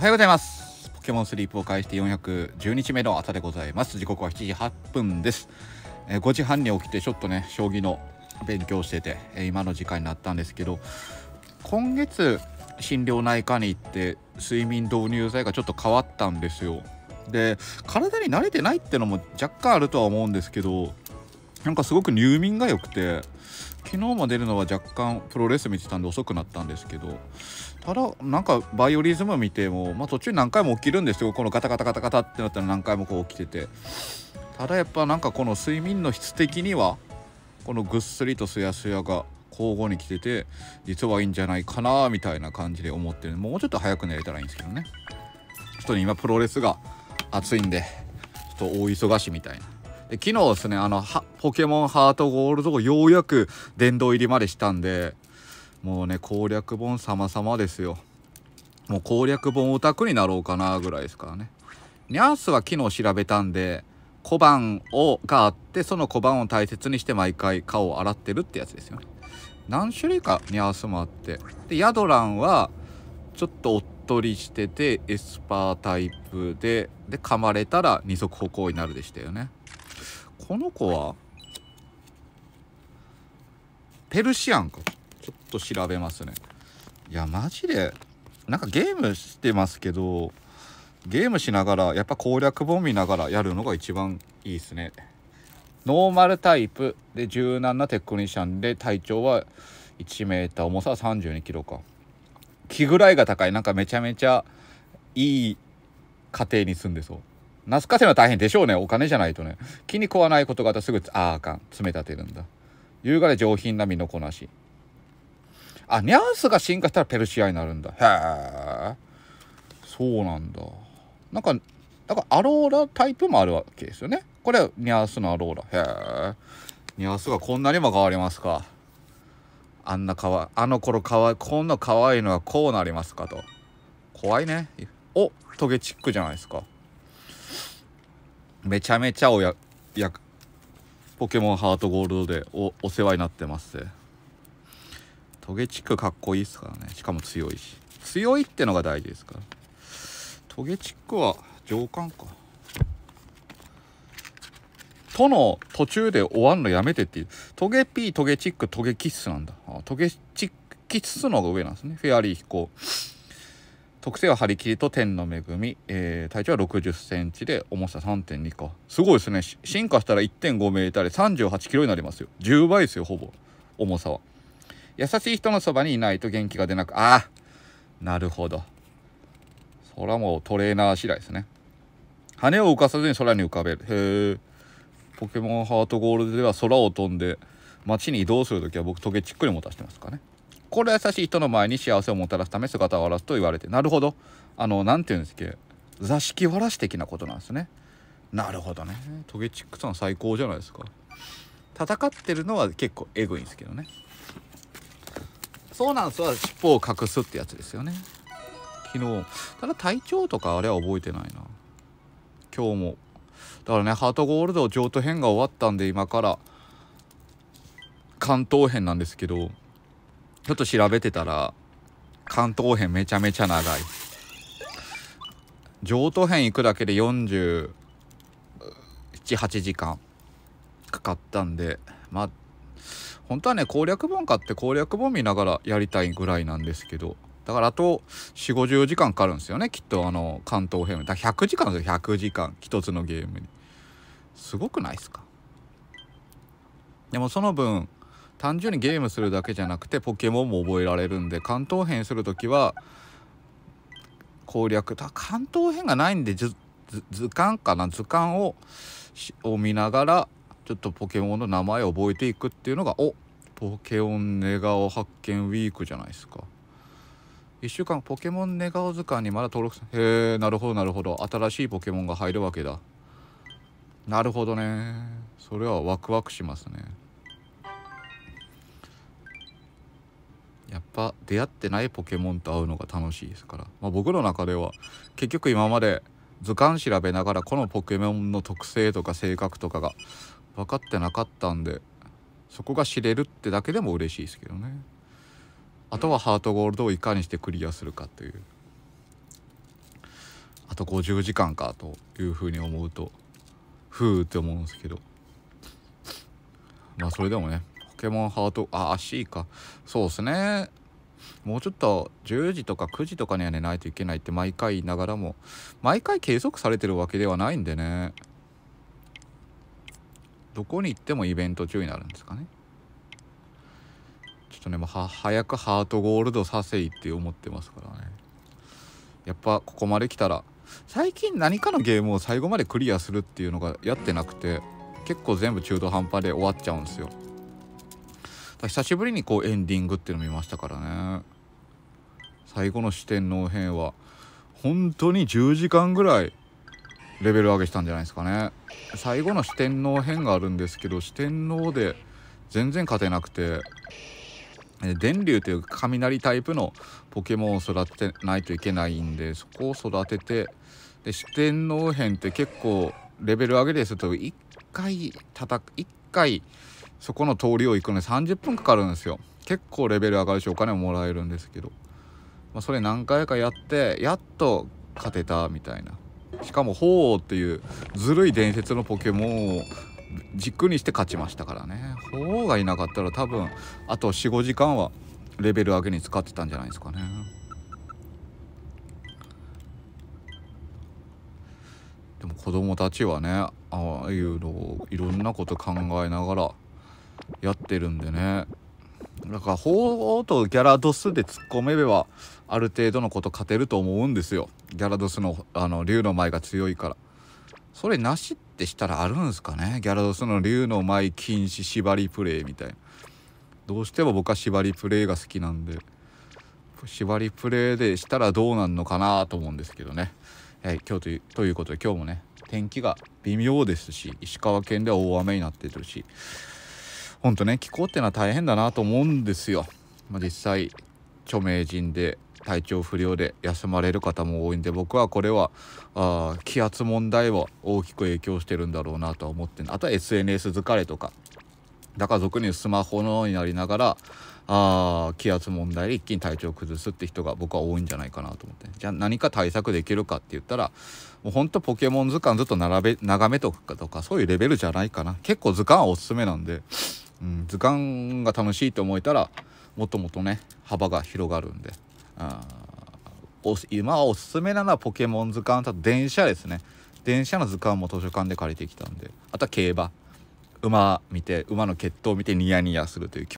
おはようございますポケモンスリープを返して410日目の朝でございます時刻は7時8分です、えー、5時半に起きてちょっとね将棋の勉強してて、えー、今の時間になったんですけど今月心療内科に行って睡眠導入剤がちょっと変わったんですよで体に慣れてないってのも若干あるとは思うんですけどなんかすごく入眠が良くて昨日も出るのは若干プロレス見てたんで遅くなったんですけどただなんかバイオリズム見ても、まあ、途中何回も起きるんですよこのガタガタガタガタってなったら何回もこう起きててただやっぱなんかこの睡眠の質的にはこのぐっすりとすやすやが交互に来てて実はいいんじゃないかなみたいな感じで思ってるもうちょっと早く寝れたらいいんですけどねちょっと今プロレスが熱いんでちょっと大忙しみたいな。昨日ですねあのポケモンハートゴールドをようやく殿堂入りまでしたんでもうね攻略本様々ですよもう攻略本オタクになろうかなぐらいですからねニャースは昨日調べたんで小判をがあってその小判を大切にして毎回顔を洗ってるってやつですよね何種類かニャースもあってでヤドランはちょっとおっとりしててエスパータイプでで噛まれたら二足歩行になるでしたよねこの子はペルシアンかちょっと調べますねいやマジでなんかゲームしてますけどゲームしながらやっぱ攻略本見ながらやるのが一番いいですねノーマルタイプで柔軟なテクニシャンで体長は 1m 重さは 32kg か気ぐらいが高いなんかめちゃめちゃいい家庭に住んでそう夏風のは大変でしょうね。お金じゃないとね。気に食わないことがあったらすぐ、ああ、あかん。詰め立てるんだ。優雅で上品な身のこなし。あ、ニャンスが進化したらペルシアになるんだ。へえ。そうなんだ。なんか、だからアローラタイプもあるわけですよね。これはニャースのアローラ。へえ。ニャースがこんなにも変わりますか。あんなかわあの頃かわこんな可愛いのはこうなりますかと。怖いね。おトゲチックじゃないですか。めちゃめちゃおややポケモンハートゴールドでおお世話になってますトゲチックかっこいいですからねしかも強いし強いってのが大事ですからトゲチックは上官かとの途中で終わんのやめてっていうトゲピートゲチックトゲキッスなんだあトゲチックキッスの方が上なんですねフェアリー飛行特性は張り切りと天の恵み、えー、体長は60センチで重さ3.2かすごいですね進化したら1.5メーターで38キロになりますよ10倍ですよほぼ重さは優しい人のそばにいないと元気が出なくああなるほどそれはもうトレーナー次第ですね羽を浮かさずに空に浮かべるへえポケモンハートゴールドでは空を飛んで街に移動する時は僕時計ちっくり持たしてますかねこれ優しい人の前に幸せをもたらすため姿を現すと言われてなるほどあの何て言うんですっけ座敷わらし的なことなんですねなるほどねトゲチックさん最高じゃないですか戦ってるのは結構エグいんですけどねそうなんですは尻尾を隠すってやつですよね昨日ただ体調とかあれは覚えてないな今日もだからねハートゴールド譲渡編が終わったんで今から関東編なんですけどちょっと調べてたら関東編めちゃめちゃ長い上都編行くだけで478時間かかったんでまあ本当はね攻略本買って攻略本見ながらやりたいぐらいなんですけどだからあと4 5 0時間かかるんですよねきっとあの関東編だ100時間ですよ100時間1つのゲームにすごくないですかでもその分単純にゲームするだけじゃなくてポケモンも覚えられるんで関東編する時は攻略関東編がないんで図鑑かな図鑑をを見ながらちょっとポケモンの名前を覚えていくっていうのがおポケモン寝顔発見ウィークじゃないですか1週間ポケモン寝顔図鑑にまだ登録へえなるほどなるほど新しいポケモンが入るわけだなるほどねそれはワクワクしますねやっぱ出会ってないポケモンと会うのが楽しいですから、まあ、僕の中では結局今まで図鑑調べながらこのポケモンの特性とか性格とかが分かってなかったんでそこが知れるってだけでも嬉しいですけどねあとはハートゴールドをいかにしてクリアするかというあと50時間かというふうに思うとふうって思うんですけどまあそれでもねケモンハートあ C かそうですねもうちょっと10時とか9時とかには寝ないといけないって毎回言いながらも毎回継続されてるわけではないんでねどこに行ってもイベント中になるんですかねちょっとねもう早くハートゴールドさせいって思ってますからねやっぱここまで来たら最近何かのゲームを最後までクリアするっていうのがやってなくて結構全部中途半端で終わっちゃうんですよ久しぶりにこうエンディングっていうの見ましたからね最後の四天王編は本当に10時間ぐらいレベル上げしたんじゃないですかね最後の四天王編があるんですけど四天王で全然勝てなくて電流という雷タイプのポケモンを育てないといけないんでそこを育ててで四天王編って結構レベル上げですると1回叩く1回そこの通りを行くのに30分かかるんですよ結構レベル上がるしお金ももらえるんですけど、まあ、それ何回かやってやっと勝てたみたいなしかも「鳳凰」っていうずるい伝説のポケモンを軸にして勝ちましたからね鳳凰がいなかったら多分あと45時間はレベル上げに使ってたんじゃないですかねでも子供たちはねああいうのをいろんなこと考えながらやってるんでねだから法とギャラドスで突っ込めればある程度のこと勝てると思うんですよギャラドスのあの竜の舞が強いからそれなしってしたらあるんですかねギャラドスの竜の舞禁止縛りプレイみたいなどうしても僕は縛りプレイが好きなんで縛りプレイでしたらどうなんのかなと思うんですけどね、はい、今日というということで今日もね天気が微妙ですし石川県では大雨になってるしほんとね気候ってのは大変だなと思うんですよ、まあ、実際著名人で体調不良で休まれる方も多いんで僕はこれはあ気圧問題は大きく影響してるんだろうなとは思ってあとは SNS 疲れとかだから俗にスマホのようになりながらあ気圧問題で一気に体調を崩すって人が僕は多いんじゃないかなと思ってじゃあ何か対策できるかって言ったらもうほんとポケモン図鑑ずっと並べ眺めとくかとかそういうレベルじゃないかな結構図鑑はおすすめなんでうん、図鑑が楽しいと思えたらもっともっとね幅が広がるんで、うん、今おすすめなのはポケモン図鑑と電車ですね電車の図鑑も図書館で借りてきたんであとは競馬馬見て馬の血統を見てニヤニヤするという